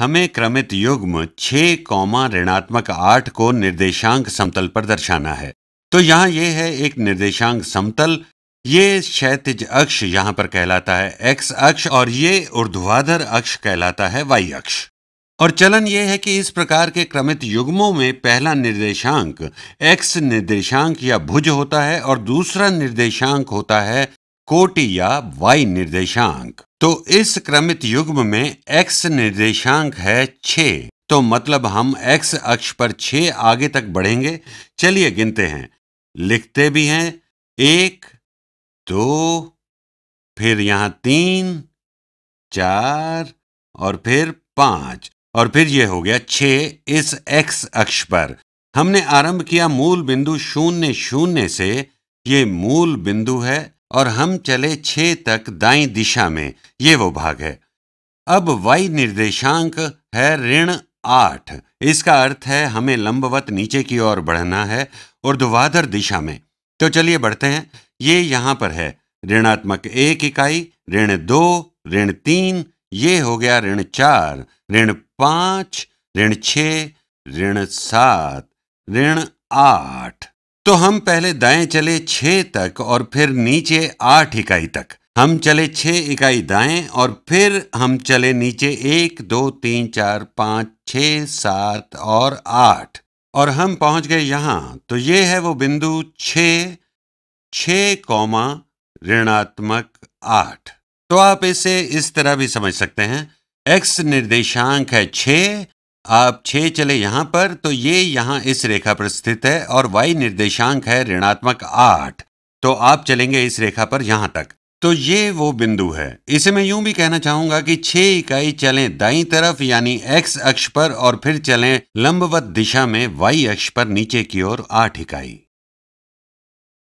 हमें क्रमित युग्म छः कौमा ऋणात्मक आठ को निर्देशांक समतल पर दर्शाना है तो यहाँ यह है एक निर्देशांक समतल ये क्षैतिज अक्ष यहाँ पर कहलाता है एक्स अक्ष और ये ऊर्ध्वाधर अक्ष कहलाता है वाई अक्ष और चलन ये है कि इस प्रकार के क्रमित युग्मों में पहला निर्देशांक एक्स निर्देशांक या भुज होता है और दूसरा निर्देशांक होता है कोटि या वाई निर्देशांक तो इस क्रमित युग्म में एक्स निर्देशांक है छ तो मतलब हम एक्स अक्ष पर छ आगे तक बढ़ेंगे चलिए गिनते हैं लिखते भी हैं एक दो फिर यहां तीन चार और फिर पांच और फिर यह हो गया छ इस एक्स अक्ष पर हमने आरंभ किया मूल बिंदु शून्य शून्य से ये मूल बिंदु है और हम चले छ तक दाई दिशा में ये वो भाग है अब वाई निर्देशांक है ऋण आठ इसका अर्थ है हमें लंबवत नीचे की ओर बढ़ना है और दुवाधर दिशा में तो चलिए बढ़ते हैं ये यहां पर है ऋणात्मक एक इकाई ऋण दो ऋण तीन ये हो गया ऋण चार ऋण पांच ऋण छ ऋण सात ऋण आठ तो हम पहले दाएं चले छ तक और फिर नीचे आठ इकाई तक हम चले छ इकाई दाएं और फिर हम चले नीचे एक दो तीन चार पाँच छ सात और आठ और हम पहुंच गए यहां तो ये है वो बिंदु छ छ कौमा ऋणात्मक आठ तो आप इसे इस तरह भी समझ सकते हैं एक्स निर्देशांक है छः आप छः चले यहाँ पर तो ये यहाँ इस रेखा पर स्थित है और वाई निर्देशांक है ऋणात्मक आठ तो आप चलेंगे इस रेखा पर यहाँ तक तो ये वो बिंदु है इसे मैं यूं भी कहना चाहूंगा कि छे इकाई चलें दाई तरफ यानी एक्स अक्ष पर और फिर चलें लंबवत दिशा में वाई अक्ष पर नीचे की ओर आठ इकाई